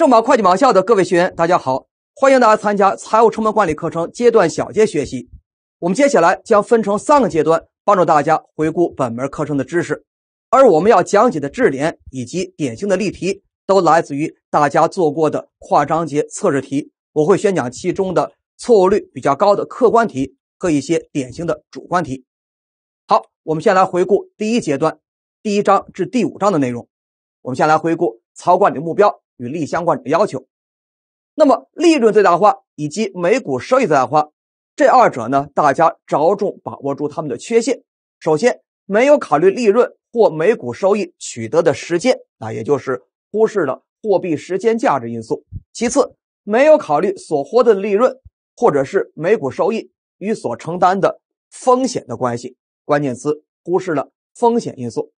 正保会计网校的各位学员，大家好！欢迎大家参加财务成本管理课程阶段小结学习。我们接下来将分成三个阶段，帮助大家回顾本门课程的知识。而我们要讲解的知识点以及典型的例题，都来自于大家做过的跨章节测试题。我会宣讲其中的错误率比较高的客观题和一些典型的主观题。好，我们先来回顾第一阶段，第一章至第五章的内容。我们先来回顾操管的目标。与利相关者要求，那么利润最大化以及每股收益最大化，这二者呢，大家着重把握住他们的缺陷。首先，没有考虑利润或每股收益取得的时间，啊，也就是忽视了货币时间价值因素。其次，没有考虑所获得的利润或者是每股收益与所承担的风险的关系。关键词忽视了风险因素。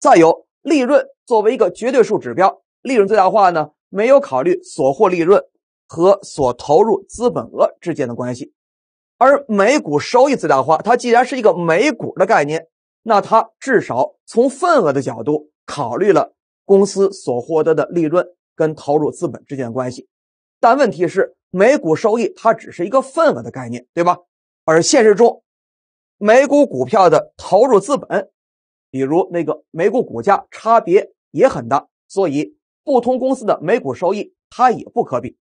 再有，利润作为一个绝对数指标。利润最大化呢，没有考虑所获利润和所投入资本额之间的关系，而每股收益最大化，它既然是一个每股的概念，那它至少从份额的角度考虑了公司所获得的利润跟投入资本之间的关系。但问题是，每股收益它只是一个份额的概念，对吧？而现实中，每股股票的投入资本，比如那个每股股价差别也很大，所以。不同公司的每股收益，它也不可比。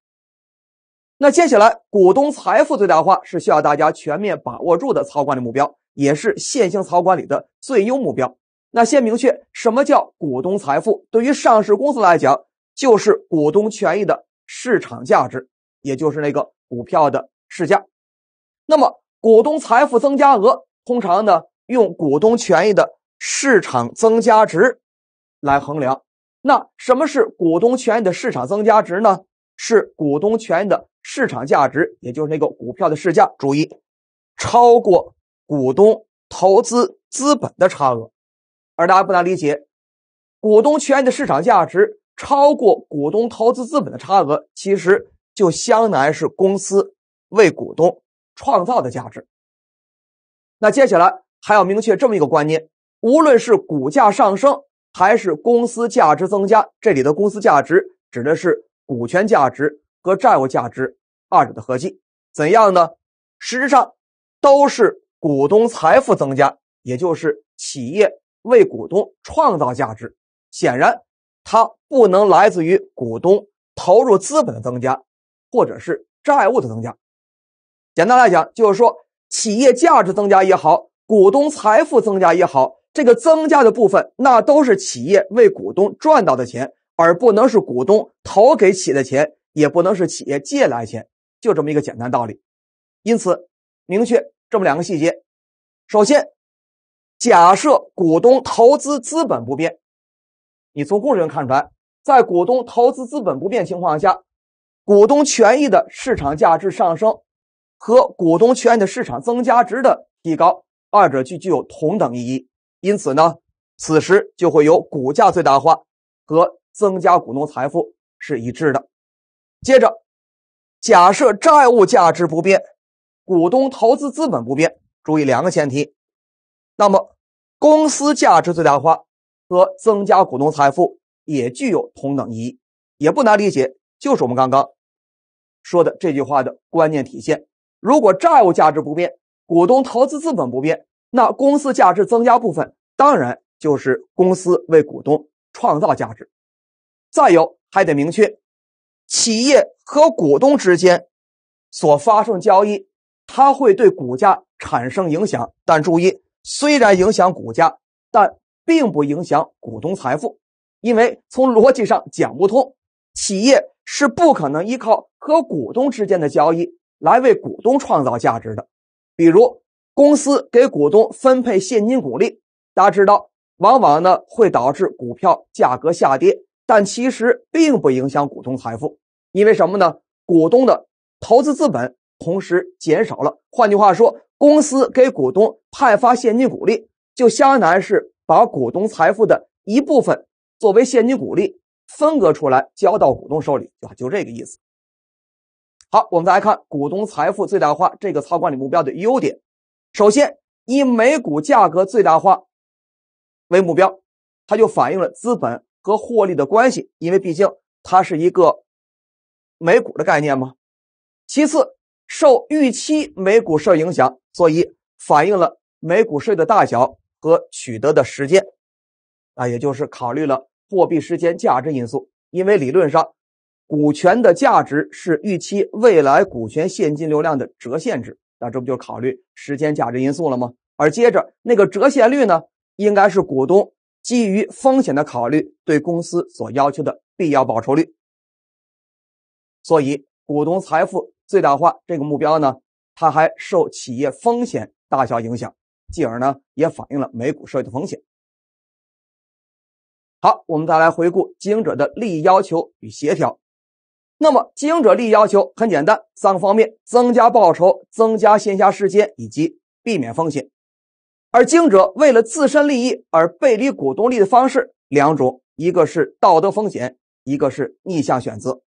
那接下来，股东财富最大化是需要大家全面把握住的操管的目标，也是线性操管里的最优目标。那先明确什么叫股东财富。对于上市公司来讲，就是股东权益的市场价值，也就是那个股票的市价。那么，股东财富增加额通常呢，用股东权益的市场增加值来衡量。那什么是股东权益的市场增加值呢？是股东权益的市场价值，也就是那个股票的市价。注意，超过股东投资资本的差额。而大家不难理解，股东权益的市场价值超过股东投资资本的差额，其实就相当于是公司为股东创造的价值。那接下来还要明确这么一个观念：无论是股价上升。还是公司价值增加，这里的公司价值指的是股权价值和债务价值二者的合计。怎样呢？实质上都是股东财富增加，也就是企业为股东创造价值。显然，它不能来自于股东投入资本的增加，或者是债务的增加。简单来讲，就是说企业价值增加也好，股东财富增加也好。这个增加的部分，那都是企业为股东赚到的钱，而不能是股东投给企业的钱，也不能是企业借来钱，就这么一个简单道理。因此，明确这么两个细节：首先，假设股东投资资本不变，你从故事上看出来，在股东投资资本不变情况下，股东权益的市场价值上升和股东权益的市场增加值的提高，二者具具有同等意义。因此呢，此时就会有股价最大化和增加股东财富是一致的。接着，假设债务价值不变，股东投资资本不变，注意两个前提，那么公司价值最大化和增加股东财富也具有同等意义，也不难理解，就是我们刚刚说的这句话的关键体现。如果债务价值不变，股东投资资本不变。那公司价值增加部分，当然就是公司为股东创造价值。再有，还得明确，企业和股东之间所发生交易，它会对股价产生影响。但注意，虽然影响股价，但并不影响股东财富，因为从逻辑上讲不通，企业是不可能依靠和股东之间的交易来为股东创造价值的。比如，公司给股东分配现金股利，大家知道，往往呢会导致股票价格下跌，但其实并不影响股东财富，因为什么呢？股东的投资资本同时减少了。换句话说，公司给股东派发现金股利，就相当于是把股东财富的一部分作为现金股利分割出来，交到股东手里，啊，就这个意思。好，我们再来看股东财富最大化这个操管理目标的优点。首先，以每股价格最大化为目标，它就反映了资本和获利的关系，因为毕竟它是一个每股的概念嘛。其次，受预期每股税影响，所以反映了每股税的大小和取得的时间，啊，也就是考虑了货币时间价值因素，因为理论上，股权的价值是预期未来股权现金流量的折现值。那这不就考虑时间价值因素了吗？而接着那个折现率呢，应该是股东基于风险的考虑对公司所要求的必要报酬率。所以，股东财富最大化这个目标呢，它还受企业风险大小影响，继而呢也反映了每股收益的风险。好，我们再来回顾经营者的利益要求与协调。那么经营者利益要求很简单，三个方面：增加报酬、增加闲暇时间以及避免风险。而经营者为了自身利益而背离股东利益的方式两种，一个是道德风险，一个是逆向选择。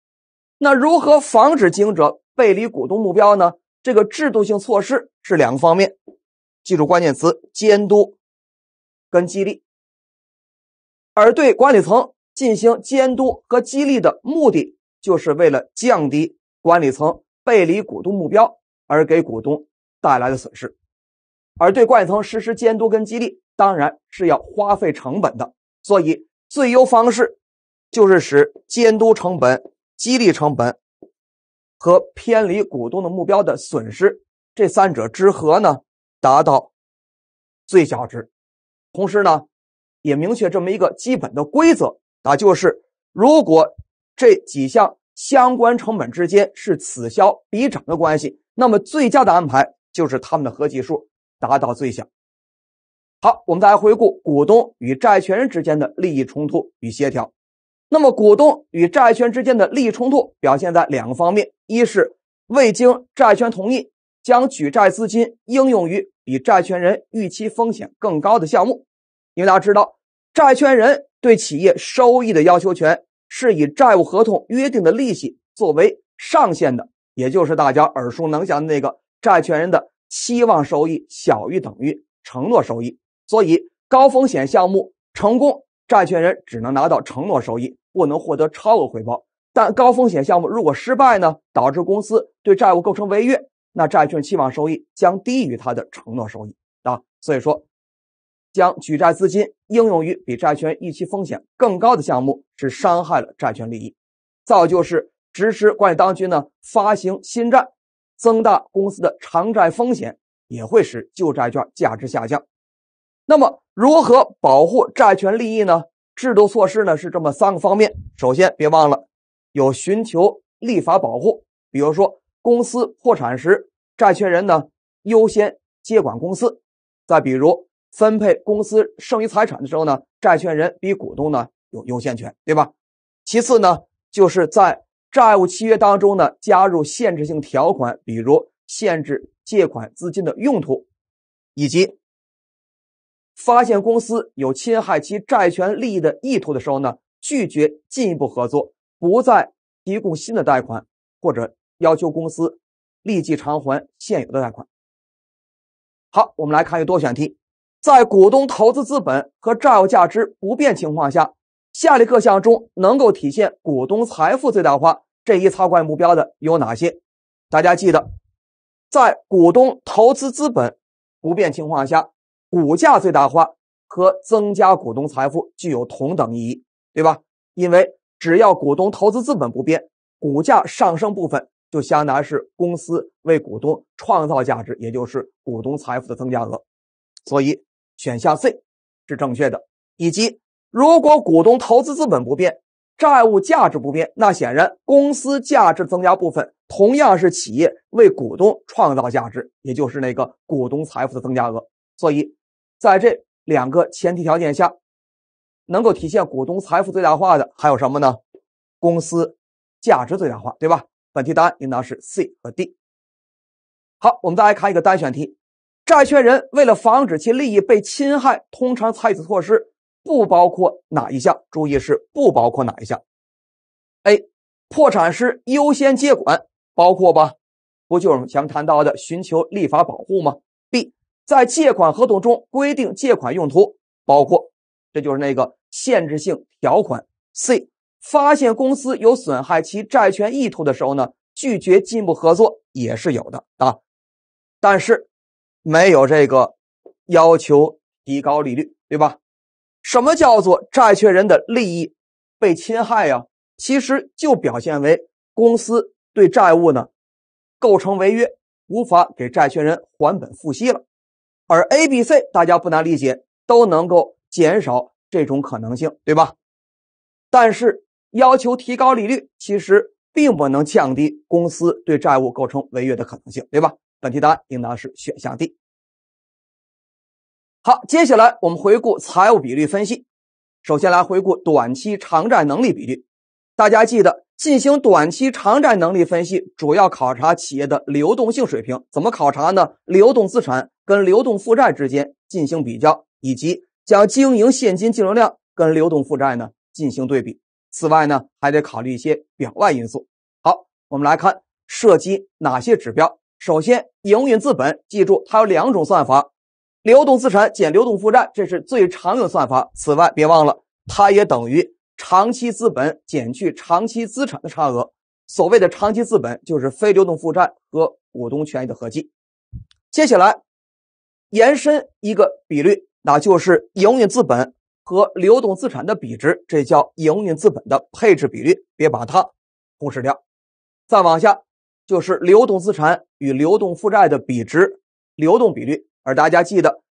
那如何防止经营者背离股东目标呢？这个制度性措施是两个方面，记住关键词：监督跟激励。而对管理层进行监督和激励的目的。就是为了降低管理层背离股东目标而给股东带来的损失，而对管理层实施监督跟激励，当然是要花费成本的。所以最优方式就是使监督成本、激励成本和偏离股东的目标的损失这三者之和呢达到最小值。同时呢，也明确这么一个基本的规则啊，就是如果。这几项相关成本之间是此消彼长的关系，那么最佳的安排就是它们的合计数达到最小。好，我们再来回顾股东与债权人之间的利益冲突与协调。那么，股东与债权之间的利益冲突表现在两个方面：一是未经债权同意，将举债资金应用于比债权人预期风险更高的项目。因为大家知道，债权人对企业收益的要求权。是以债务合同约定的利息作为上限的，也就是大家耳熟能详的那个债权人的期望收益小于等于承诺收益。所以，高风险项目成功，债权人只能拿到承诺收益，不能获得超额回报。但高风险项目如果失败呢？导致公司对债务构成违约，那债券期望收益将低于它的承诺收益啊。所以说。将举债资金应用于比债权预期风险更高的项目，是伤害了债权利益，造就是支持关于当局呢发行新债，增大公司的偿债风险，也会使旧债券价值下降。那么，如何保护债权利益呢？制度措施呢是这么三个方面：首先，别忘了有寻求立法保护，比如说公司破产时，债权人呢优先接管公司；再比如。分配公司剩余财产的时候呢，债权人比股东呢有优先权，对吧？其次呢，就是在债务契约当中呢加入限制性条款，比如限制借款资金的用途，以及发现公司有侵害其债权利益的意图的时候呢，拒绝进一步合作，不再提供新的贷款，或者要求公司立即偿还现有的贷款。好，我们来看一个多选题。在股东投资资本和债务价值不变情况下，下列各项中能够体现股东财富最大化这一操管目标的有哪些？大家记得，在股东投资资本不变情况下，股价最大化和增加股东财富具有同等意义，对吧？因为只要股东投资资本不变，股价上升部分就相当于是公司为股东创造价值，也就是股东财富的增加额，所以。选项 C 是正确的，以及如果股东投资资本不变，债务价值不变，那显然公司价值增加部分同样是企业为股东创造价值，也就是那个股东财富的增加额。所以，在这两个前提条件下，能够体现股东财富最大化的还有什么呢？公司价值最大化，对吧？本题答案应当是 C 和 D。好，我们再来看一个单选题。债权人为了防止其利益被侵害，通常采取措施，不包括哪一项？注意是不包括哪一项？A. 破产时优先接管，包括吧？不就是我们想谈到的寻求立法保护吗？B. 在借款合同中规定借款用途，包括，这就是那个限制性条款。C. 发现公司有损害其债权意图的时候呢，拒绝进一步合作也是有的啊。但是。没有这个要求提高利率，对吧？什么叫做债权人的利益被侵害呀？其实就表现为公司对债务呢构成违约，无法给债权人还本付息了。而 A、B、C 大家不难理解，都能够减少这种可能性，对吧？但是要求提高利率，其实并不能降低公司对债务构成违约的可能性，对吧？本题答案应当是选项 D。好，接下来我们回顾财务比率分析。首先来回顾短期偿债能力比率。大家记得，进行短期偿债能力分析，主要考察企业的流动性水平。怎么考察呢？流动资产跟流动负债之间进行比较，以及将经营现金净流量跟流动负债呢进行对比。此外呢，还得考虑一些表外因素。好，我们来看涉及哪些指标。首先，营运资本，记住它有两种算法：流动资产减流动负债，这是最常用的算法。此外，别忘了，它也等于长期资本减去长期资产的差额。所谓的长期资本，就是非流动负债和股东权益的合计。接下来，延伸一个比率，那就是营运资本和流动资产的比值，这叫营运资本的配置比率，别把它忽视掉。再往下。就是流动资产与流动负债的比值，流动比率。而大家记得，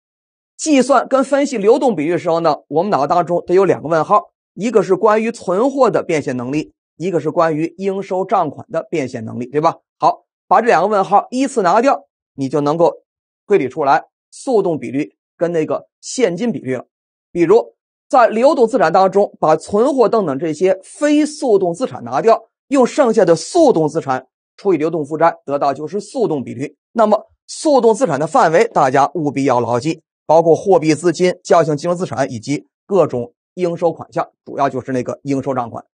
计算跟分析流动比率时候呢，我们脑袋当中得有两个问号，一个是关于存货的变现能力，一个是关于应收账款的变现能力，对吧？好，把这两个问号依次拿掉，你就能够推理出来速动比率跟那个现金比率了。比如，在流动资产当中，把存货等等这些非速动资产拿掉，用剩下的速动资产。除以流动负债，得到就是速动比率。那么速动资产的范围，大家务必要牢记，包括货币资金、交易性金融资产以及各种应收款项，主要就是那个应收账款。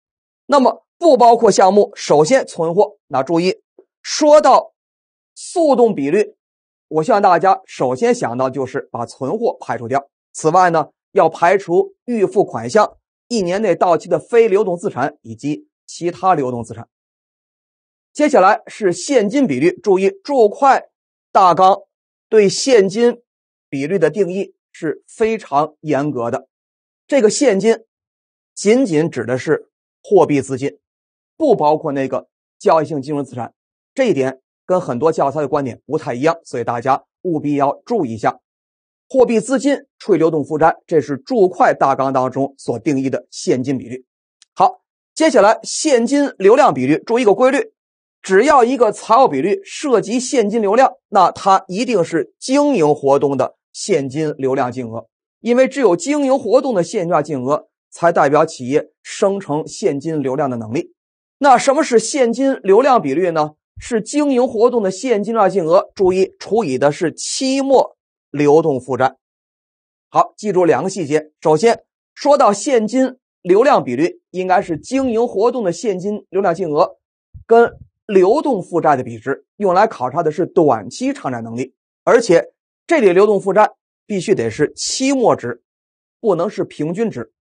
那么不包括项目，首先存货。那注意，说到速动比率，我希望大家首先想到就是把存货排除掉。此外呢，要排除预付款项、一年内到期的非流动资产以及其他流动资产。接下来是现金比率，注意注会大纲对现金比率的定义是非常严格的。这个现金仅仅指的是货币资金，不包括那个交易性金融资产，这一点跟很多教材的观点不太一样，所以大家务必要注意一下。货币资金除流动负债，这是注会大纲当中所定义的现金比率。好，接下来现金流量比率，注意一个规律。只要一个财务比率涉及现金流量，那它一定是经营活动的现金流量金额，因为只有经营活动的现金量金额才代表企业生成现金流量的能力。那什么是现金流量比率呢？是经营活动的现金量金额，注意除以的是期末流动负债。好，记住两个细节。首先，说到现金流量比率，应该是经营活动的现金流量金额跟。流动负债的比值用来考察的是短期偿债能力，而且这里流动负债必须得是期末值，不能是平均值。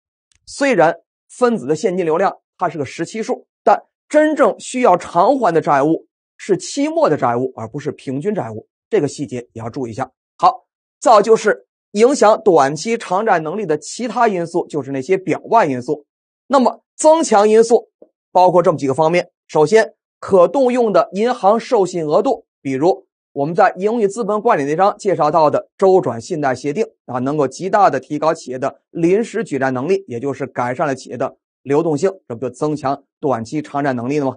虽然分子的现金流量它是个十七数，但真正需要偿还的债务是期末的债务，而不是平均债务。这个细节也要注意一下。好，再就是影响短期偿债能力的其他因素，就是那些表外因素。那么增强因素包括这么几个方面，首先。可动用的银行授信额度，比如我们在营运资本管理那章介绍到的周转信贷协定啊，能够极大的提高企业的临时举债能力，也就是改善了企业的流动性，这不就增强短期偿债能力了吗？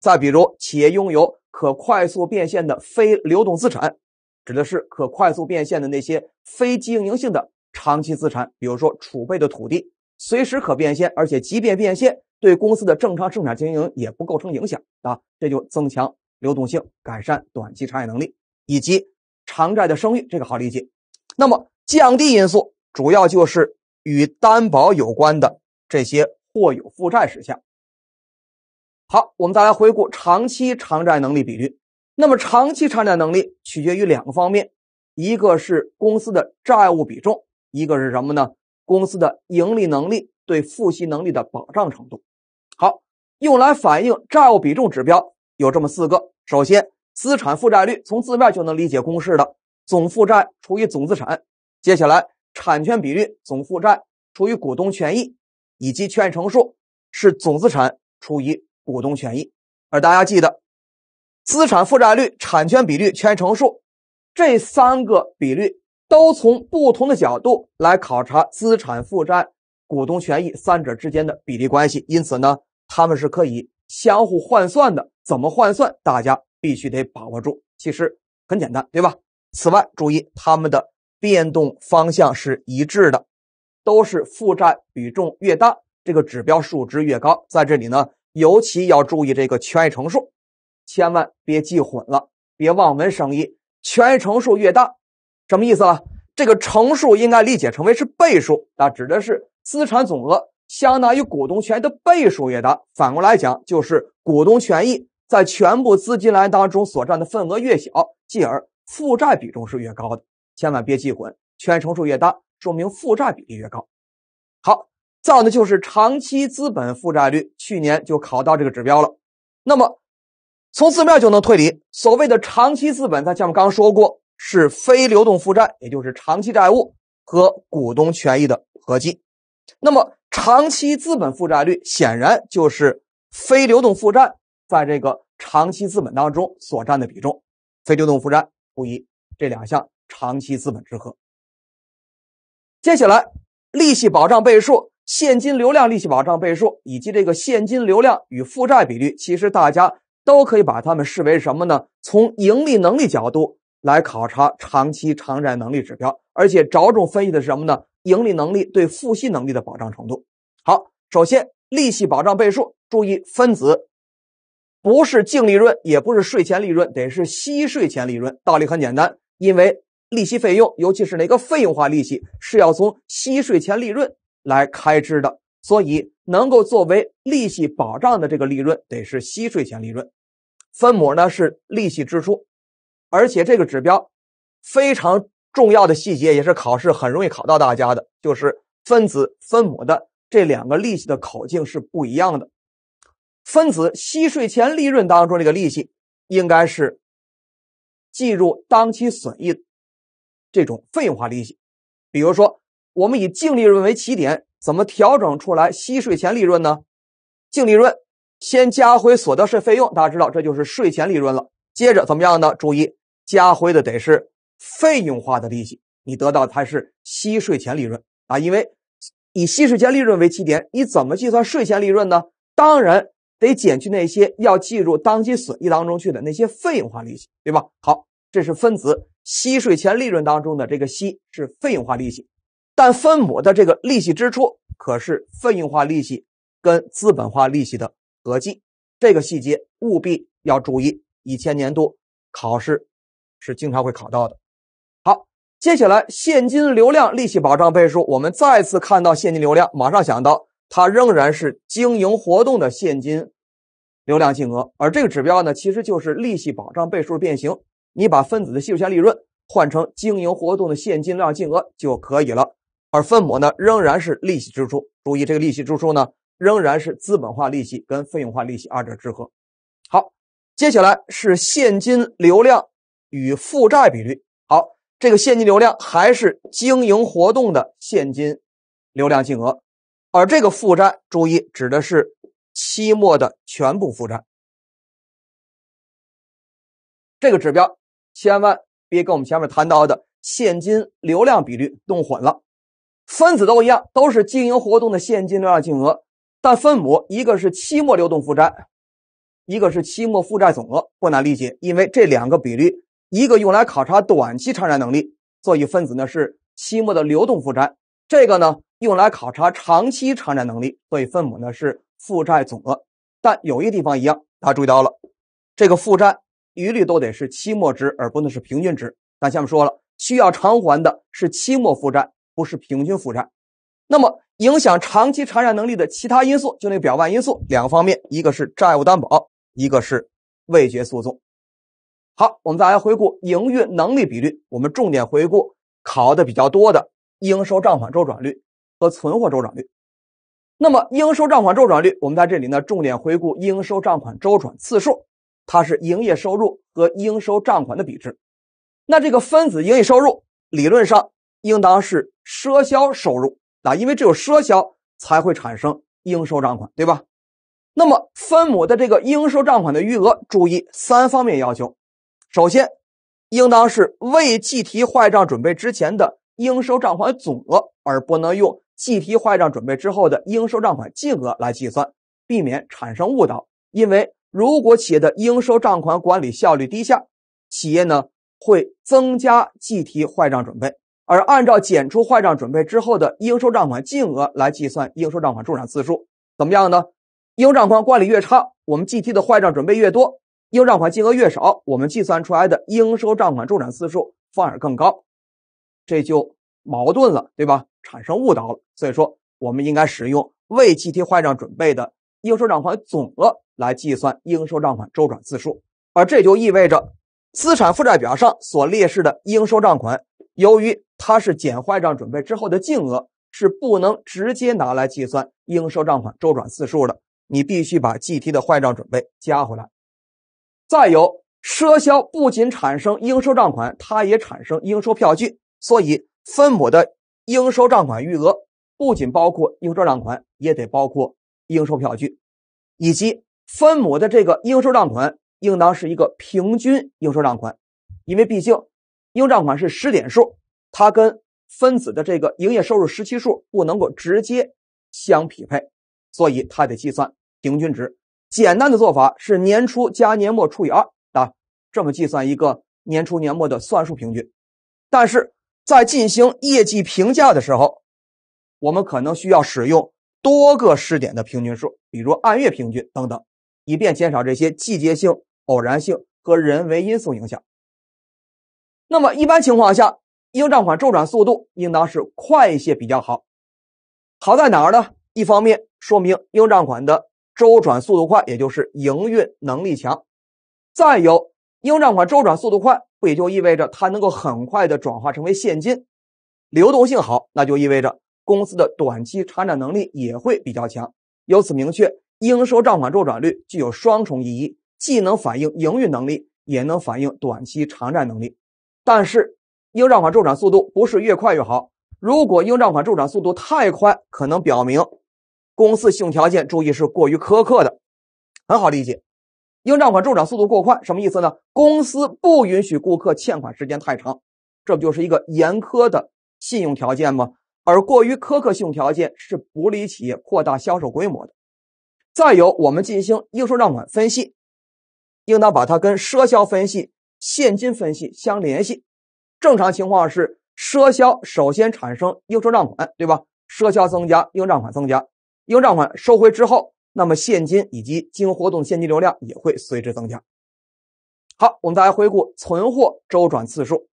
再比如，企业拥有可快速变现的非流动资产，指的是可快速变现的那些非经营性的长期资产，比如说储备的土地。随时可变现，而且即便变现，对公司的正常生产经营也不构成影响啊！这就增强流动性，改善短期偿债能力，以及偿债的声誉，这个好理解。那么降低因素主要就是与担保有关的这些或有负债事项。好，我们再来回顾长期偿债能力比率。那么长期偿债能力取决于两个方面，一个是公司的债务比重，一个是什么呢？公司的盈利能力对付息能力的保障程度，好，用来反映债务比重指标有这么四个：首先，资产负债率，从字面就能理解，公式的总负债除以总资产；接下来，产权比率，总负债除以股东权益；以及权益乘数，是总资产除以股东权益。而大家记得，资产负债率、产权比率、权益乘数这三个比率。都从不同的角度来考察资产负债、股东权益三者之间的比例关系，因此呢，它们是可以相互换算的。怎么换算？大家必须得把握住。其实很简单，对吧？此外，注意它们的变动方向是一致的，都是负债比重越大，这个指标数值越高。在这里呢，尤其要注意这个权益乘数，千万别记混了，别望文生义。权益乘数越大。什么意思了？这个乘数应该理解成为是倍数，那指的是资产总额相当于股东权益的倍数越大，反过来讲就是股东权益在全部资金来当中所占的份额越小，进而负债比重是越高的。千万别记混，权乘数越大，说明负债比例越高。好，造的就是长期资本负债率，去年就考到这个指标了。那么从字面就能推理，所谓的长期资本，在前面刚说过。是非流动负债，也就是长期债务和股东权益的合计。那么，长期资本负债率显然就是非流动负债在这个长期资本当中所占的比重。非流动负债注意这两项长期资本之和。接下来，利息保障倍数、现金流量利息保障倍数以及这个现金流量与负债比率，其实大家都可以把它们视为什么呢？从盈利能力角度。来考察长期偿债能力指标，而且着重分析的是什么呢？盈利能力对付息能力的保障程度。好，首先利息保障倍数，注意分子不是净利润，也不是税前利润，得是息税前利润。道理很简单，因为利息费用，尤其是那个费用化利息，是要从息税前利润来开支的，所以能够作为利息保障的这个利润，得是息税前利润。分母呢是利息支出。而且这个指标非常重要的细节，也是考试很容易考到大家的，就是分子分母的这两个利息的口径是不一样的。分子：息税前利润当中这个利息，应该是计入当期损益这种费用化利息。比如说，我们以净利润为起点，怎么调整出来息税前利润呢？净利润先加回所得税费用，大家知道这就是税前利润了。接着怎么样呢？注意加回的得是费用化的利息，你得到它是息税前利润啊，因为以息税前利润为起点，你怎么计算税前利润呢？当然得减去那些要计入当期损益当中去的那些费用化利息，对吧？好，这是分子息税前利润当中的这个息是费用化利息，但分母的这个利息支出可是费用化利息跟资本化利息的合计，这个细节务必要注意。一千年度考试是经常会考到的。好，接下来现金流量利息保障倍数，我们再次看到现金流量，马上想到它仍然是经营活动的现金流量净额，而这个指标呢，其实就是利息保障倍数变形。你把分子的息数前利润换成经营活动的现金量净额就可以了，而分母呢，仍然是利息支出。注意，这个利息支出呢，仍然是资本化利息跟费用化利息二者之和。好。接下来是现金流量与负债比率。好，这个现金流量还是经营活动的现金流量金额，而这个负债注意指的是期末的全部负债。这个指标千万别跟我们前面谈到的现金流量比率弄混了，分子都一样，都是经营活动的现金流量金额，但分母一个是期末流动负债。一个是期末负债总额，不难理解，因为这两个比率，一个用来考察短期偿债能力，所以分子呢是期末的流动负债，这个呢用来考察长期偿债能力，所以分母呢是负债总额。但有一地方一样，大家注意到了，这个负债一律都得是期末值，而不能是平均值。咱下面说了，需要偿还的是期末负债，不是平均负债。那么影响长期偿债能力的其他因素，就那个表外因素，两个方面，一个是债务担保。一个是未决诉讼。好，我们再来回顾营运能力比率。我们重点回顾考的比较多的应收账款周转率和存货周转率。那么应收账款周转率，我们在这里呢重点回顾应收账款周转次数，它是营业收入和应收账款的比值。那这个分子营业收入理论上应当是赊销收入啊，因为只有赊销才会产生应收账款，对吧？那么，分母的这个应收账款的余额，注意三方面要求：首先，应当是未计提坏账准备之前的应收账款总额，而不能用计提坏账准备之后的应收账款净额来计算，避免产生误导。因为如果企业的应收账款管理效率低下，企业呢会增加计提坏账准备，而按照减出坏账准备之后的应收账款净额来计算应收账款周转次数，怎么样呢？应收账款管理越差，我们计提的坏账准备越多，应收账款金额越少，我们计算出来的应收账款周转次数反而更高，这就矛盾了，对吧？产生误导了。所以说，我们应该使用未计提坏账准备的应收账款总额来计算应收账款周转次数，而这就意味着资产负债表上所列示的应收账款，由于它是减坏账准备之后的净额，是不能直接拿来计算应收账款周转次数的。你必须把计提的坏账准备加回来。再有，赊销不仅产生应收账款，它也产生应收票据，所以分母的应收账款余额不仅包括应收账款，也得包括应收票据，以及分母的这个应收账款应当是一个平均应收账款，因为毕竟应收账款是实点数，它跟分子的这个营业收入实际数不能够直接相匹配，所以它得计算。平均值，简单的做法是年初加年末除以二啊，这么计算一个年初年末的算术平均。但是在进行业绩评价的时候，我们可能需要使用多个试点的平均数，比如按月平均等等，以便减少这些季节性、偶然性和人为因素影响。那么一般情况下，应收账款周转速度应当是快一些比较好。好在哪儿呢？一方面说明应收账款的周转速度快，也就是营运能力强。再有，应收账款周转速度快，不也就意味着它能够很快的转化成为现金，流动性好，那就意味着公司的短期偿债能力也会比较强。由此明确，应收账款周转率具有双重意义，既能反映营运能力，也能反映短期偿债能力。但是，应账款周转速度不是越快越好。如果应账款周转速度太快，可能表明。公司信用条件注意是过于苛刻的，很好理解。应收账款周转速度过快，什么意思呢？公司不允许顾客欠款时间太长，这不就是一个严苛的信用条件吗？而过于苛刻信用条件是不利企业扩大销售规模的。再有，我们进行应收账款分析，应当把它跟赊销分析、现金分析相联系。正常情况是赊销首先产生应收账款，对吧？赊销增加，应收账款增加。应收账款收回之后，那么现金以及经营活动现金流量也会随之增加。好，我们再来回顾存货周转次数，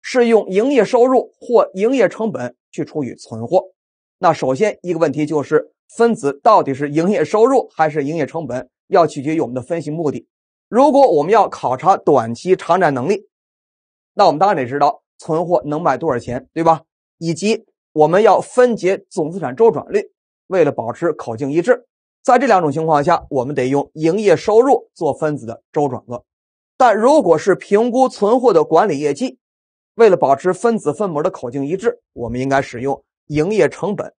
是用营业收入或营业成本去除以存货。那首先一个问题就是，分子到底是营业收入还是营业成本，要取决于我们的分析目的。如果我们要考察短期偿债能力，那我们当然得知道存货能卖多少钱，对吧？以及我们要分解总资产周转率。为了保持口径一致，在这两种情况下，我们得用营业收入做分子的周转额。但如果是评估存货的管理业绩，为了保持分子分母的口径一致，我们应该使用营业成本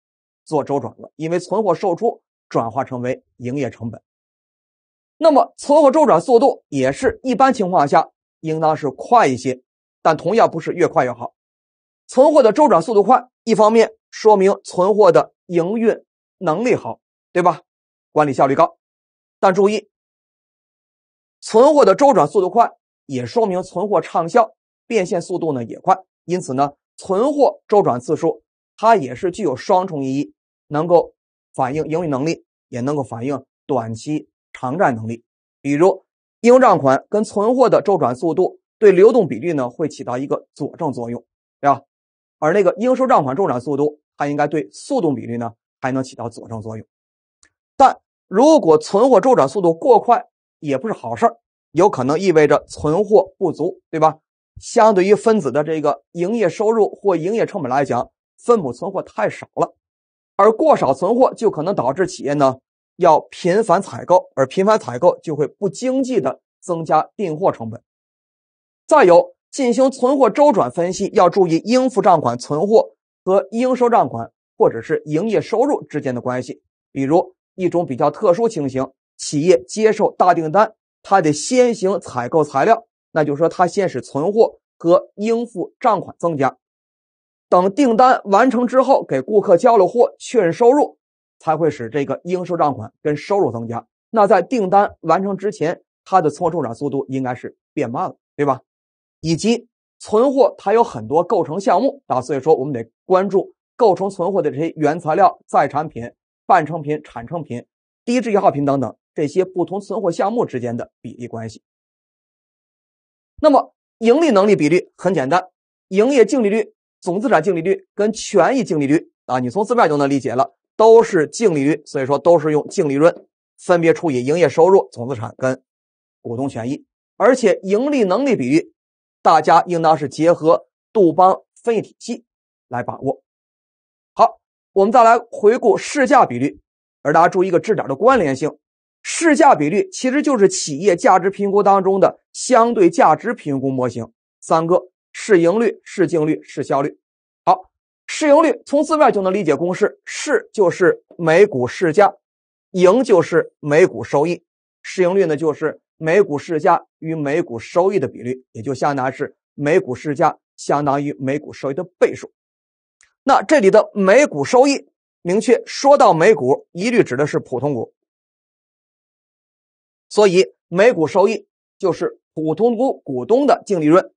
做周转额，因为存货售出转化成为营业成本。那么存货周转速度也是一般情况下应当是快一些，但同样不是越快越好。存货的周转速度快，一方面说明存货的营运。能力好，对吧？管理效率高，但注意，存货的周转速度快，也说明存货畅销，变现速度呢也快，因此呢，存货周转次数它也是具有双重意义，能够反映盈利能力，也能够反映短期偿债能力。比如应收账款跟存货的周转速度对流动比率呢会起到一个佐证作用，对吧？而那个应收账款周转速度它应该对速动比率呢。还能起到佐证作用，但如果存货周转速度过快，也不是好事儿，有可能意味着存货不足，对吧？相对于分子的这个营业收入或营业成本来讲，分母存货太少了，而过少存货就可能导致企业呢要频繁采购，而频繁采购就会不经济的增加订货成本。再有，进行存货周转分析要注意应付账款、存货和应收账款。或者是营业收入之间的关系，比如一种比较特殊情形，企业接受大订单，它得先行采购材料，那就说它先是存货和应付账款增加，等订单完成之后，给顾客交了货，确认收入，才会使这个应收账款跟收入增加。那在订单完成之前，它的错重转速度应该是变慢了，对吧？以及存货它有很多构成项目啊，所以说我们得关注。构成存货的这些原材料、在产品、半成品、产成品、低值易耗品等等，这些不同存货项目之间的比例关系。那么盈利能力比率很简单，营业净利率、总资产净利率跟权益净利率啊，你从字面就能理解了，都是净利率，所以说都是用净利润分别除以营业收入、总资产跟股东权益。而且盈利能力比率，大家应当是结合杜邦分析体系来把握。我们再来回顾市价比率，而大家注意一个质点的关联性，市价比率其实就是企业价值评估当中的相对价值评估模型，三个市盈率、市净率、市销率。好，市盈率从字面就能理解，公式市就是每股市价，盈就是每股收益，市盈率呢就是每股市价与每股收益的比率，也就相当是每股市价相当于每股收益的倍数。那这里的每股收益，明确说到每股，一律指的是普通股。所以每股收益就是普通股股东的净利润，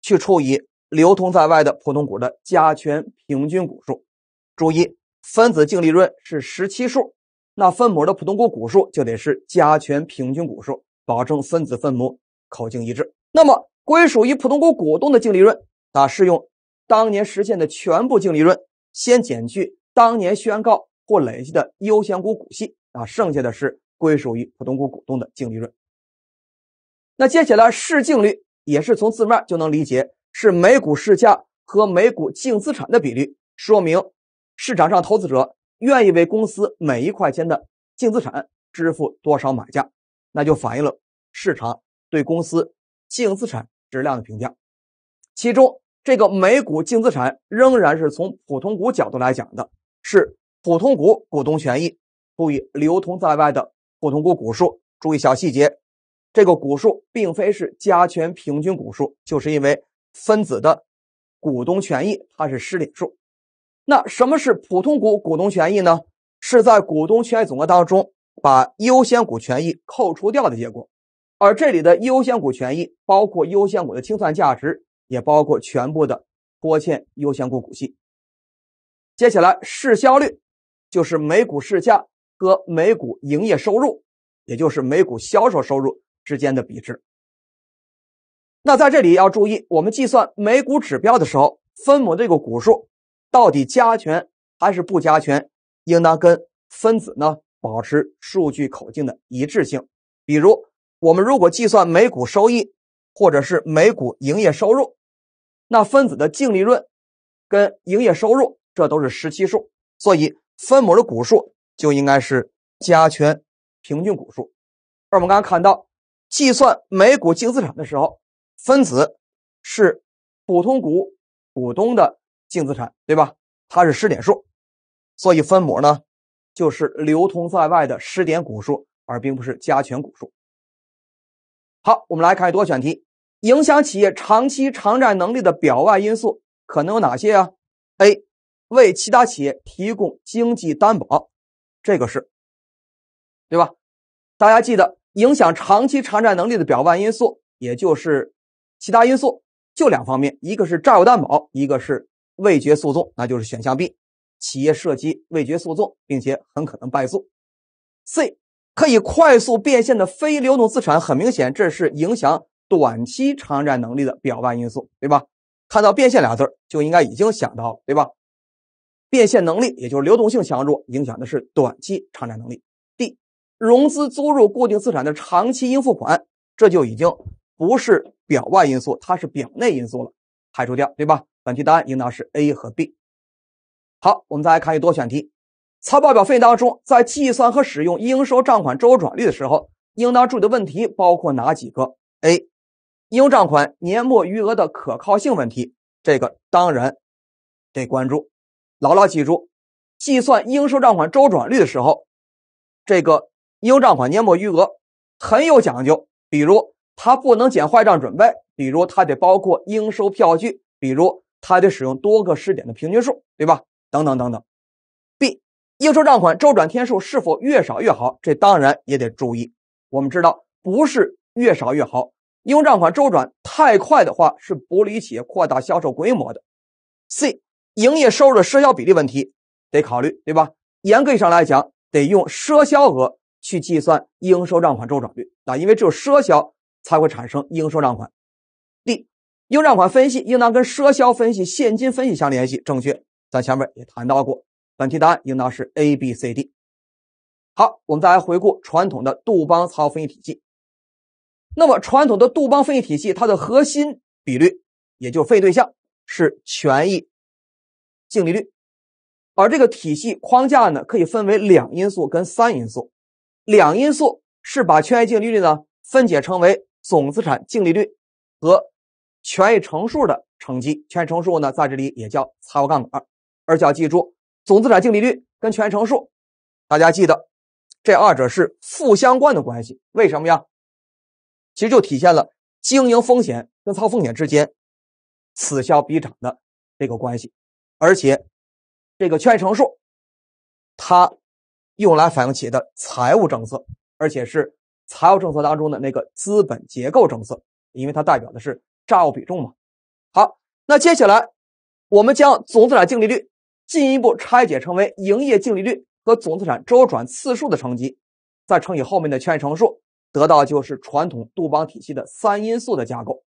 去除以流通在外的普通股的加权平均股数。注意，分子净利润是十七数，那分母的普通股股数就得是加权平均股数，保证分子分母口径一致。那么归属于普通股股东的净利润，啊，适用。当年实现的全部净利润，先减去当年宣告或累积的优先股股息啊，剩下的是归属于普通股股东的净利润。那接下来市净率也是从字面就能理解，是每股市价和每股净资产的比率，说明市场上投资者愿意为公司每一块钱的净资产支付多少买价，那就反映了市场对公司净资产质量的评价，其中。这个每股净资产仍然是从普通股角度来讲的，是普通股股东权益注意流通在外的普通股股数。注意小细节，这个股数并非是加权平均股数，就是因为分子的股东权益它是失领数。那什么是普通股股东权益呢？是在股东权益总额当中把优先股权益扣除掉的结果，而这里的优先股权益包括优先股的清算价值。也包括全部的拖欠优先股股息。接下来市销率就是每股市价和每股营业收入，也就是每股销售收入之间的比值。那在这里要注意，我们计算每股指标的时候，分母这个股数到底加权还是不加权，应当跟分子呢保持数据口径的一致性。比如我们如果计算每股收益。或者是每股营业收入，那分子的净利润跟营业收入，这都是时期数，所以分母的股数就应该是加权平均股数。而我们刚刚看到，计算每股净资产的时候，分子是普通股股东的净资产，对吧？它是十点数，所以分母呢就是流通在外的十点股数，而并不是加权股数。好，我们来看多选题。影响企业长期偿债能力的表外因素可能有哪些啊？A 为其他企业提供经济担保，这个是对吧？大家记得影响长期偿债能力的表外因素，也就是其他因素，就两方面，一个是债务担保，一个是未决诉讼，那就是选项 B，企业涉及未决诉讼，并且很可能败诉。C 可以快速变现的非流动资产，很明显这是影响。短期偿债能力的表外因素，对吧？看到“变现”俩字儿，就应该已经想到了，对吧？变现能力也就是流动性强弱，影响的是短期偿债能力。D. 融资租入固定资产的长期应付款，这就已经不是表外因素，它是表内因素了，排除掉，对吧？本题答案应当是 A 和 B。好，我们再来看一多选题：财务报表费当中，在计算和使用应收账款周转率的时候，应当注意的问题包括哪几个？A. 应收账款年末余额的可靠性问题，这个当然得关注，牢牢记住。计算应收账款周转率的时候，这个应收账款年末余额很有讲究。比如，它不能减坏账准备；比如，它得包括应收票据；比如，它得使用多个试点的平均数，对吧？等等等等。B. 应收账款周转天数是否越少越好？这当然也得注意。我们知道，不是越少越好。应收账款周转太快的话，是不利于企业扩大销售规模的。C. 营业收入的赊销比例问题得考虑，对吧？严格上来讲，得用赊销额去计算应收账款周转率啊，因为只有赊销才会产生应收账款。D. 应账款分析应当跟赊销分析、现金分析相联系，正确。咱前面也谈到过，本题答案应当是 A、B、C、D。好，我们再来回顾传统的杜邦财务分析体系。那么传统的杜邦分析体系，它的核心比率，也就是费对象是权益净利率，而这个体系框架呢，可以分为两因素跟三因素。两因素是把权益净利率呢分解成为总资产净利率和权益乘数的乘积，权益乘数呢在这里也叫财务杠杆。而且要记住，总资产净利率跟权益乘数，大家记得这二者是负相关的关系，为什么呀？其实就体现了经营风险跟操风险之间此消彼长的这个关系，而且这个权益乘数，它用来反映企业的财务政策，而且是财务政策当中的那个资本结构政策，因为它代表的是债务比重嘛。好，那接下来我们将总资产净利率进一步拆解成为营业净利率和总资产周转次数的乘积，再乘以后面的权益乘数。得到就是传统杜邦体系的三因素的架构，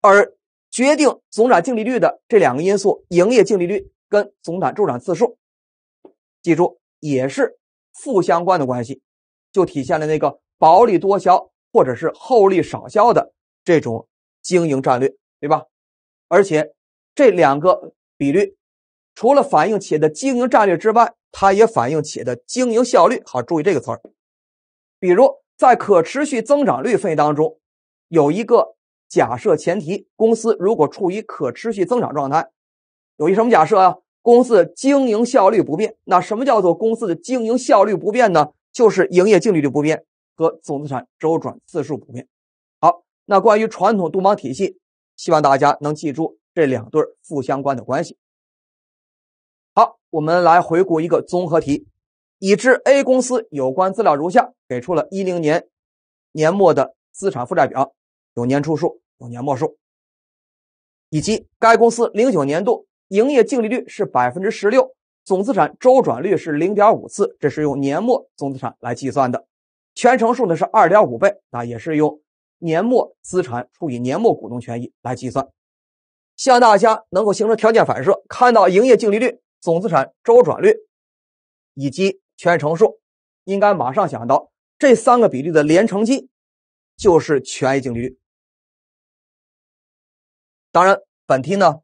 而决定总产净利率的这两个因素，营业净利率跟总产周转次数，记住也是负相关的关系，就体现了那个薄利多销或者是厚利少销的这种经营战略，对吧？而且这两个比率，除了反映企业的经营战略之外，它也反映企业的经营效率。好，注意这个词儿，比如。在可持续增长率分析当中，有一个假设前提：公司如果处于可持续增长状态，有一什么假设啊？公司经营效率不变。那什么叫做公司的经营效率不变呢？就是营业净利率不变和总资产周转次数不变。好，那关于传统杜邦体系，希望大家能记住这两对负相关的关系。好，我们来回顾一个综合题。已知 A 公司有关资料如下：给出了一零年年末的资产负债表，有年初数，有年末数，以及该公司零九年度营业净利率是百分之十六，总资产周转率是零点五次，这是用年末总资产来计算的，全程数呢是二点五倍，那也是用年末资产除以年末股东权益来计算。希望大家能够形成条件反射，看到营业净利率、总资产周转率以及。权益乘数应该马上想到这三个比率的连乘积就是权益净利率。当然，本题呢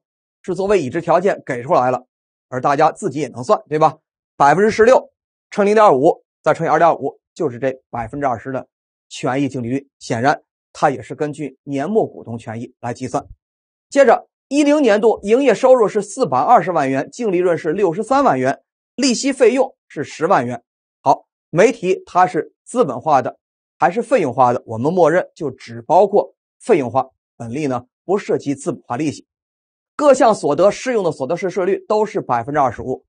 是作为已知条件给出来了，而大家自己也能算，对吧？百分之十六乘零点五再乘以二点五就是这百分之二十的权益净利率。显然，它也是根据年末股东权益来计算。接着，一零年度营业收入是四百二十万元，净利润是六十三万元，利息费用。是十万元。好，媒体它是资本化的还是费用化的，我们默认就只包括费用化本利呢，不涉及资本化利息。各项所得适用的所得税税率都是百分之二十五。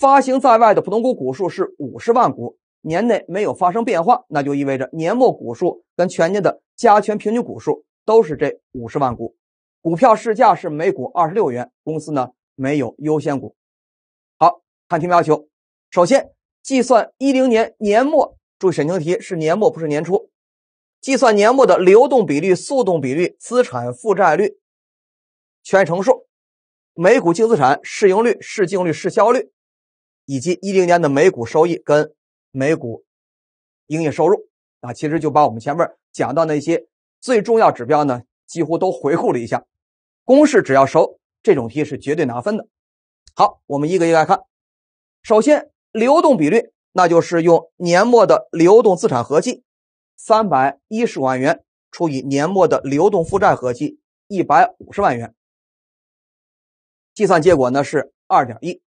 发行在外的普通股股数是五十万股，年内没有发生变化，那就意味着年末股数跟全年的加权平均股数都是这五十万股。股票市价是每股二十六元，公司呢没有优先股。好，看题目要求。首先，计算一零年年末，注意审清题是年末不是年初，计算年末的流动比率、速动比率、资产负债率、权益乘数、每股净资产、市盈率、市净率、市销率，以及一零年的每股收益跟每股营业收入啊，其实就把我们前面讲到那些最重要指标呢，几乎都回顾了一下。公式只要熟，这种题是绝对拿分的。好，我们一个一个来看，首先。流动比率，那就是用年末的流动资产合计三百一十万元除以年末的流动负债合计一百五十万元，计算结果呢是二点一。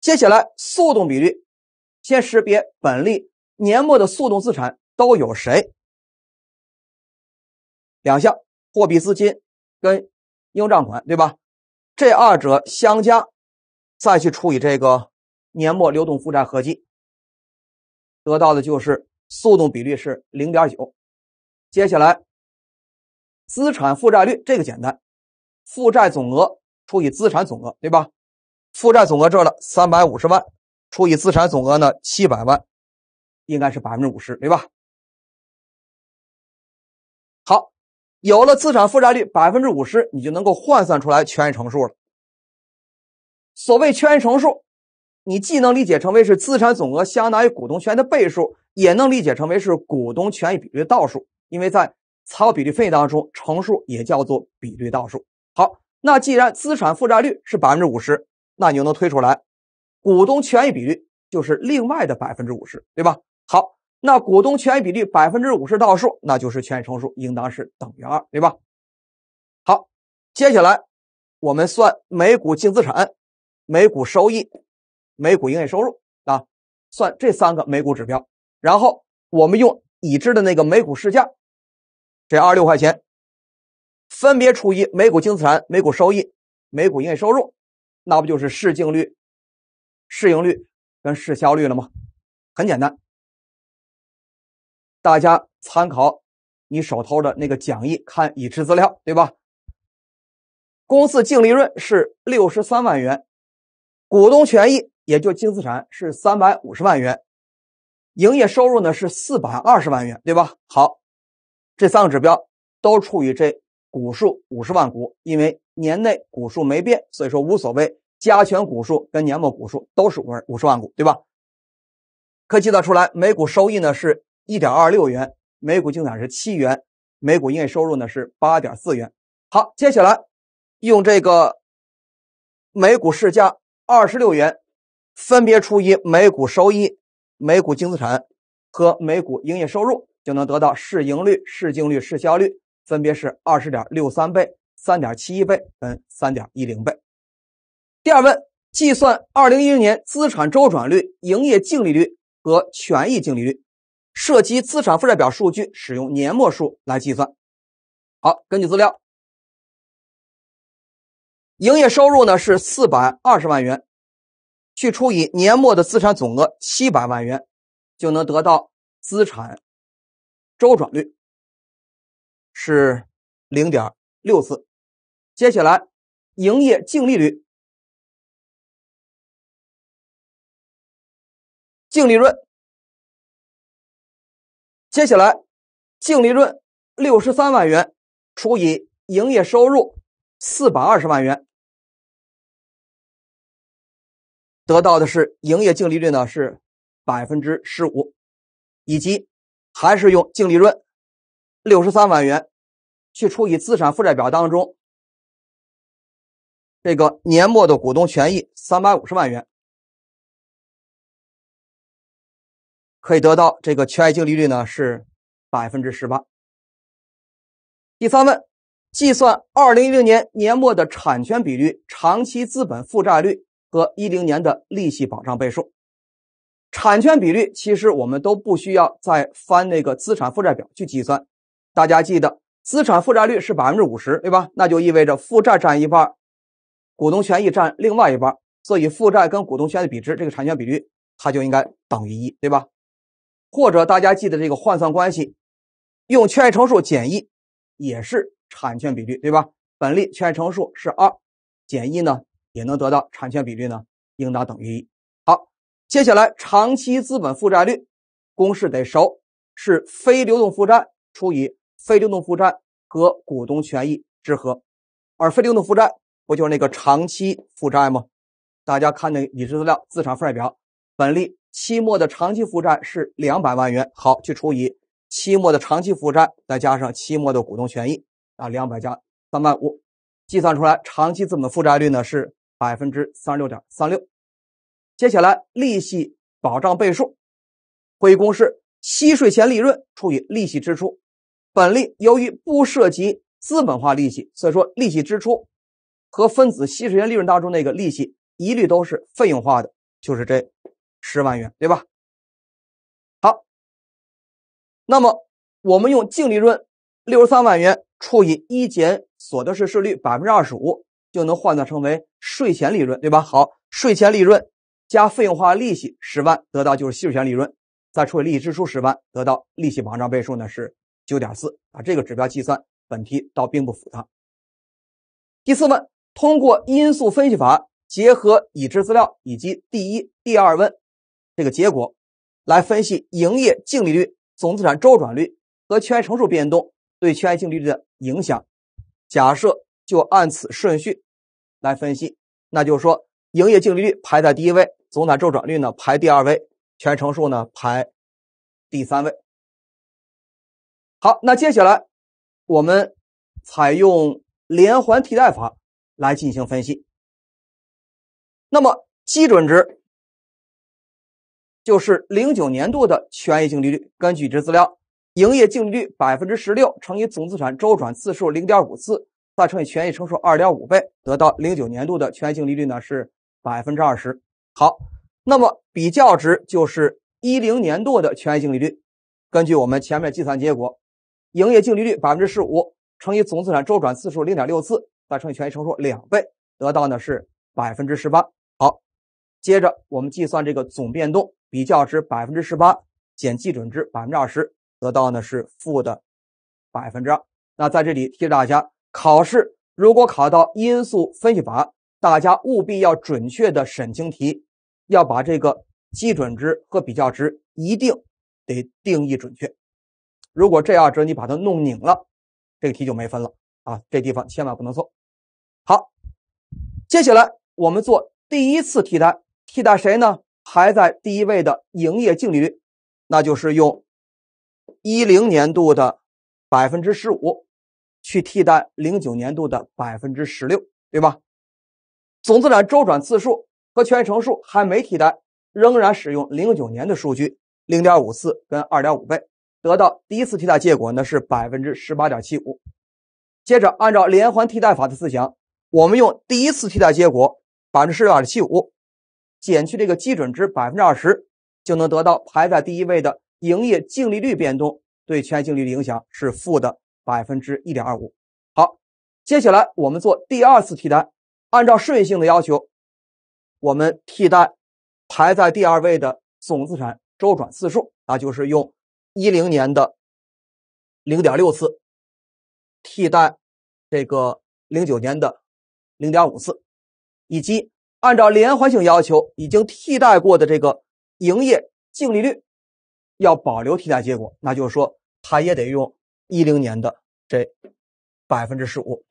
接下来速动比率，先识别本利年末的速动资产都有谁？两项：货币资金跟应收账款，对吧？这二者相加。再去除以这个年末流动负债合计，得到的就是速动比率是零点九。接下来，资产负债率这个简单，负债总额除以资产总额，对吧？负债总额这了三百五十万除以资产总额呢七百万，应该是百分之五十，对吧？好，有了资产负债率百分之五十，你就能够换算出来权益乘数了。所谓权益乘数，你既能理解成为是资产总额相当于股东权益的倍数，也能理解成为是股东权益比率倒数。因为在财务比率分析当中，乘数也叫做比率倒数。好，那既然资产负债率是百分之五十，那你就能推出来，股东权益比率就是另外的百分之五十，对吧？好，那股东权益比率百分之五十倒数，那就是权益乘数应当是等于二，对吧？好，接下来我们算每股净资产。每股收益、每股营业收入啊，算这三个每股指标，然后我们用已知的那个每股市价，这二十六块钱，分别除以每股净资产、每股收益、每股营业收入，那不就是市净率、市盈率跟市销率了吗？很简单，大家参考你手头的那个讲义看已知资料，对吧？公司净利润是六十三万元。股东权益也就净资产是三百五十万元，营业收入呢是四百二十万元，对吧？好，这三个指标都处于这股数五十万股，因为年内股数没变，所以说无所谓。加权股数跟年末股数都是五十五十万股，对吧？可以计算出来，每股收益呢是一点二六元，每股净资产是七元，每股营业收入呢是八点四元。好，接下来用这个每股市价。二十六元，分别除以每股收益、每股净资产和每股营业收入，就能得到市盈率、市净率、市销率，分别是二十点六三倍、三点七一倍跟三点一零倍。第二问，计算二零一零年资产周转率、营业净利率和权益净利率，涉及资产负债表数据，使用年末数来计算。好，根据资料。营业收入呢是四百二十万元，去除以年末的资产总额七百万元，就能得到资产周转率是零点六四。接下来，营业净利率，净利润，接下来净利润六十三万元除以营业收入四百二十万元。得到的是营业净利率呢是百分之十五，以及还是用净利润六十三万元去除以资产负债表当中这个年末的股东权益三百五十万元，可以得到这个权益净利率呢是百分之十八。第三问，计算二零一零年年末的产权比率、长期资本负债率。和一零年的利息保障倍数、产权比率，其实我们都不需要再翻那个资产负债表去计算。大家记得资产负债率是百分之五十，对吧？那就意味着负债占一半，股东权益占另外一半，所以负债跟股东权益比值这个产权比率，它就应该等于一，对吧？或者大家记得这个换算关系，用权益乘数减一也是产权比率，对吧？本例权益乘数是二，减一呢？也能得到产权比率呢，应当等于一。好，接下来长期资本负债率公式得熟，是非流动负债除以非流动负债和股东权益之和，而非流动负债不就是那个长期负债吗？大家看那已知资料资产负债表，本例期末的长期负债是两百万元，好，去除以期末的长期负债再加上期末的股东权益啊，两百加三万五，计算出来长期资本负债率呢是。百分之三十六点三六，接下来利息保障倍数，会议公式：息税前利润除以利息支出。本例由于不涉及资本化利息，所以说利息支出和分子息税前利润当中那个利息一律都是费用化的，就是这十万元，对吧？好，那么我们用净利润六十三万元除以一减所得税税率百分之二十五。就能换算成为税前利润，对吧？好，税前利润加费用化利息十万，得到就是息税前利润，再除以利息支出十万，得到利息保障倍数呢是九点四啊。这个指标计算本题倒并不复杂。第四问，通过因素分析法，结合已知资料以及第一、第二问这个结果，来分析营业净利率、总资产周转率和权益乘数变动对权益净利率的影响。假设就按此顺序。来分析，那就是说，营业净利率排在第一位，总产周转率呢排第二位，全乘数呢排第三位。好，那接下来我们采用连环替代法来进行分析。那么基准值就是零九年度的权益净利率，根据知资料，营业净利率百分之十六乘以总资产周转次数零点五次。再乘以权益乘数二点五倍，得到零九年度的权益净利率呢是百分之二十。好，那么比较值就是一零年度的权益净利率。根据我们前面计算结果，营业净利率百分之十五乘以总资产周转次数零点六次，再乘以权益乘数两倍，得到呢是百分之十八。好，接着我们计算这个总变动比较值百分之十八减基准值百分之二十，得到呢是负的百分之二。那在这里提示大家。考试如果考到因素分析法，大家务必要准确的审清题，要把这个基准值和比较值一定得定义准确。如果这二者你把它弄拧了，这个题就没分了啊！这地方千万不能错。好，接下来我们做第一次替代，替代谁呢？排在第一位的营业净利率，那就是用一零年度的百分之十五。去替代零九年度的百分之十六，对吧？总资产周转次数和权益乘数还没替代，仍然使用零九年的数据，零点五四跟二点五倍，得到第一次替代结果呢是百分之十八点七五。接着按照连环替代法的思想，我们用第一次替代结果百分之十六点七五减去这个基准值百分之二十，就能得到排在第一位的营业净利率变动对权益净利率的影响是负的。百分之一点二五，好，接下来我们做第二次替代，按照顺性的要求，我们替代排在第二位的总资产周转次数啊，就是用一零年的零点六次替代这个零九年的零点五次，以及按照连环性要求已经替代过的这个营业净利率，要保留替代结果，那就是说它也得用。一零年的这百分之十五，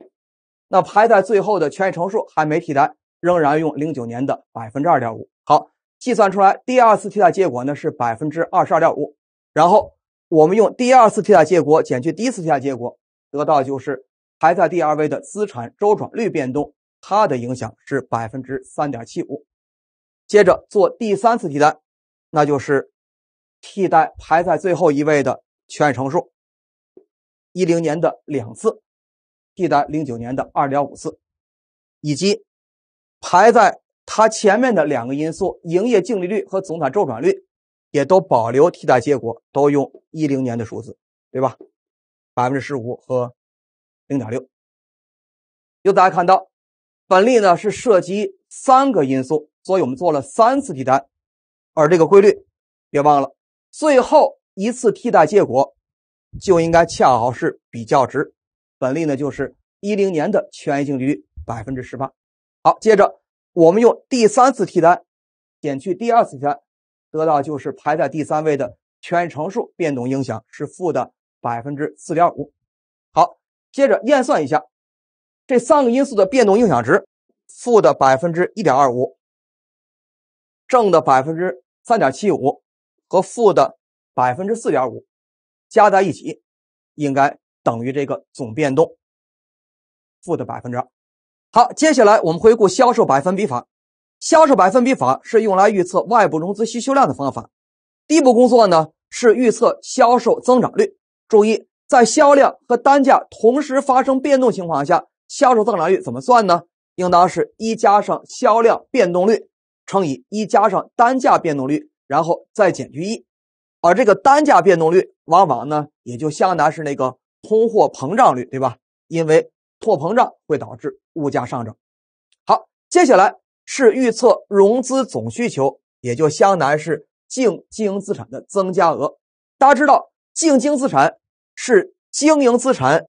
那排在最后的权益乘数还没替代，仍然用零九年的百分之二点五。好，计算出来第二次替代结果呢是百分之二十二点五。然后我们用第二次替代结果减去第一次替代结果，得到就是排在第二位的资产周转率变动它的影响是百分之三点七五。接着做第三次替代，那就是替代排在最后一位的权益乘数。一零年的两次，替代零九年的二点五次，以及排在它前面的两个因素——营业净利率和总产周转率，也都保留替代结果，都用一零年的数字，对吧？百分之十五和零点六。又大家看到，本例呢是涉及三个因素，所以我们做了三次替代，而这个规律别忘了，最后一次替代结果。就应该恰好是比较值，本例呢就是一零年的权益性利率百分之十八。好，接着我们用第三次替单减去第二次替单，得到就是排在第三位的权益乘数变动影响是负的百分之四点五。好，接着验算一下这三个因素的变动影响值：负的百分之一点二五，正的百分之三点七五和负的百分之四点五。加在一起，应该等于这个总变动负的百分之二。好，接下来我们回顾销售百分比法。销售百分比法是用来预测外部融资需求量的方法。第一步工作呢是预测销售增长率。注意，在销量和单价同时发生变动情况下，销售增长率怎么算呢？应当是一加上销量变动率乘以一加上单价变动率，然后再减去一。而这个单价变动率。往往呢，也就相当是那个通货膨胀率，对吧？因为通膨胀会导致物价上涨。好，接下来是预测融资总需求，也就相当是净经营资产的增加额。大家知道，净经营资产是经营资产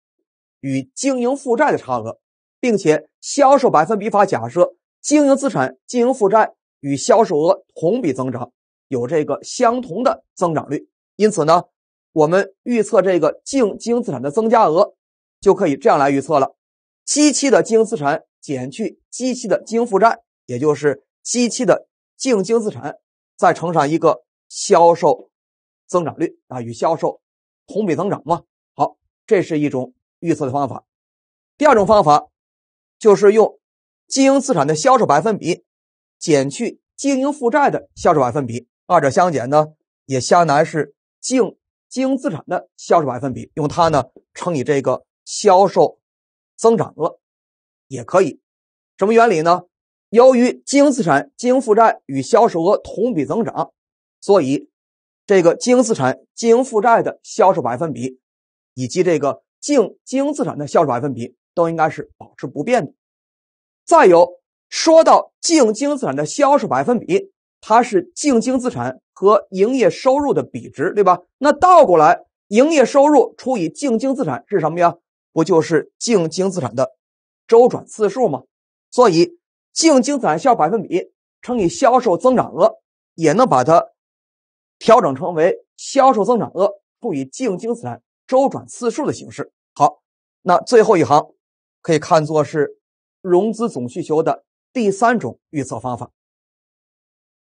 与经营负债的差额，并且销售百分比法假设经营资产、经营负债与销售额同比增长有这个相同的增长率，因此呢。我们预测这个净经营资产的增加额，就可以这样来预测了：七期的经营资产减去七期的经营负债，也就是七期的净经营资产，再乘上一个销售增长率啊，与销售同比增长嘛。好，这是一种预测的方法。第二种方法就是用经营资产的销售百分比减去经营负债的销售百分比，二者相减呢，也相当于是净。经营资产的销售百分比，用它呢乘以这个销售增长额，也可以。什么原理呢？由于经营资产、经营负债与销售额同比增长，所以这个经营资产、经营负债的销售百分比，以及这个净经营资产的销售百分比都应该是保持不变的。再有说到净经营资产的销售百分比。它是净净资产和营业收入的比值，对吧？那倒过来，营业收入除以净净资产是什么呀？不就是净净资产的周转次数吗？所以，净净资产效百分比乘以销售增长额，也能把它调整成为销售增长额除以净净资产周转次数的形式。好，那最后一行可以看作是融资总需求的第三种预测方法。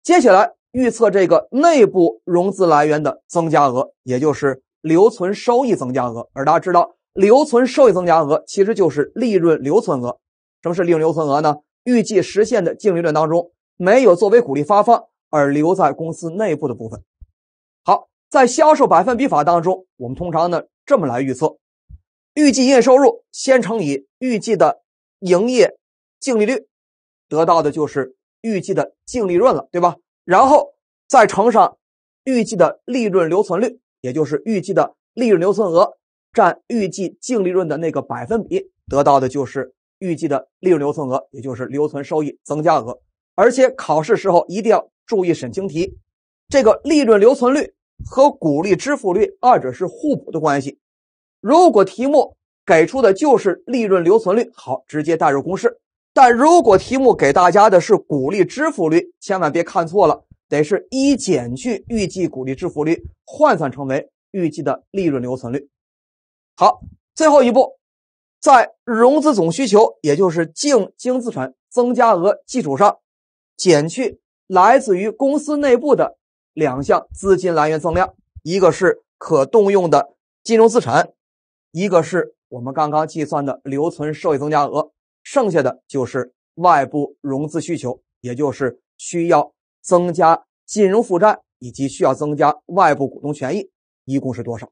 接下来预测这个内部融资来源的增加额，也就是留存收益增加额。而大家知道，留存收益增加额其实就是利润留存额。什么是利润留存额呢？预计实现的净利润当中，没有作为股利发放而留在公司内部的部分。好，在销售百分比法当中，我们通常呢这么来预测：预计营业收入先乘以预计的营业净利率，得到的就是。预计的净利润了，对吧？然后再乘上预计的利润留存率，也就是预计的利润留存额占预计净利润的那个百分比，得到的就是预计的利润留存额，也就是留存收益增加额。而且考试时候一定要注意审清题，这个利润留存率和股利支付率二者是互补的关系。如果题目给出的就是利润留存率，好，直接代入公式。但如果题目给大家的是鼓励支付率，千万别看错了，得是一减去预计鼓励支付率，换算成为预计的利润留存率。好，最后一步，在融资总需求，也就是净净资产增加额基础上，减去来自于公司内部的两项资金来源增量，一个是可动用的金融资产，一个是我们刚刚计算的留存收益增加额。剩下的就是外部融资需求，也就是需要增加金融负债，以及需要增加外部股东权益，一共是多少？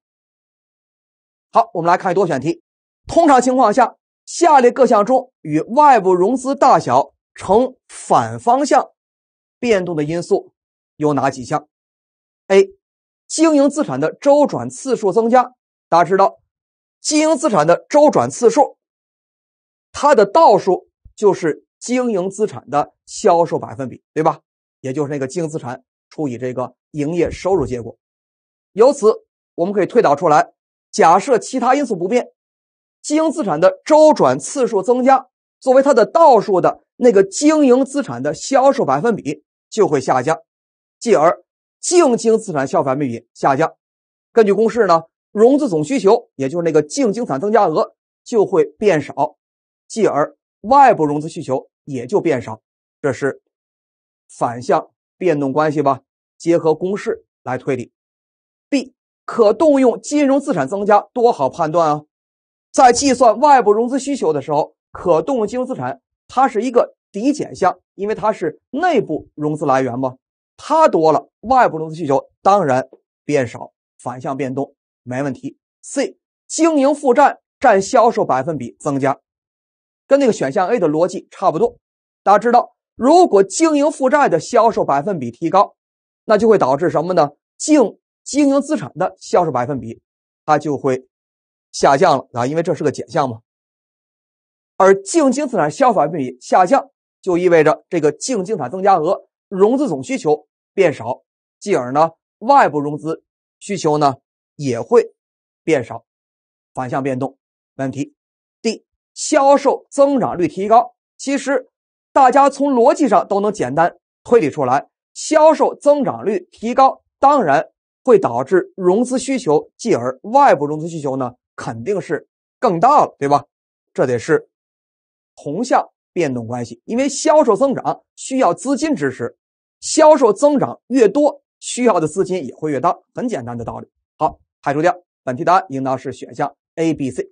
好，我们来看多选题。通常情况下，下列各项中与外部融资大小呈反方向变动的因素有哪几项？A. 经营资产的周转次数增加。大家知道，经营资产的周转次数。它的倒数就是经营资产的销售百分比，对吧？也就是那个净资产除以这个营业收入结果。由此我们可以推导出来：假设其他因素不变，经营资产的周转次数增加，作为它的倒数的那个经营资产的销售百分比就会下降，继而净经营资产效反比下降。根据公式呢，融资总需求也就是那个净资产增加额就会变少。继而外部融资需求也就变少，这是反向变动关系吧？结合公式来推理。B 可动用金融资产增加多好判断啊？在计算外部融资需求的时候，可动用金融资产它是一个抵减项，因为它是内部融资来源嘛，它多了，外部融资需求当然变少，反向变动没问题。C 经营负债占销售百分比增加。跟那个选项 A 的逻辑差不多，大家知道，如果经营负债的销售百分比提高，那就会导致什么呢？净经营资产的销售百分比它就会下降了啊，因为这是个减项嘛。而净经资产销售百分比下降，就意味着这个净资产增加额、融资总需求变少，进而呢，外部融资需求呢也会变少，反向变动。问题。销售增长率提高，其实大家从逻辑上都能简单推理出来。销售增长率提高，当然会导致融资需求，继而外部融资需求呢，肯定是更大了，对吧？这得是同向变动关系，因为销售增长需要资金支持，销售增长越多，需要的资金也会越大，很简单的道理。好，排除掉，本题答案应当是选项 A、B、C。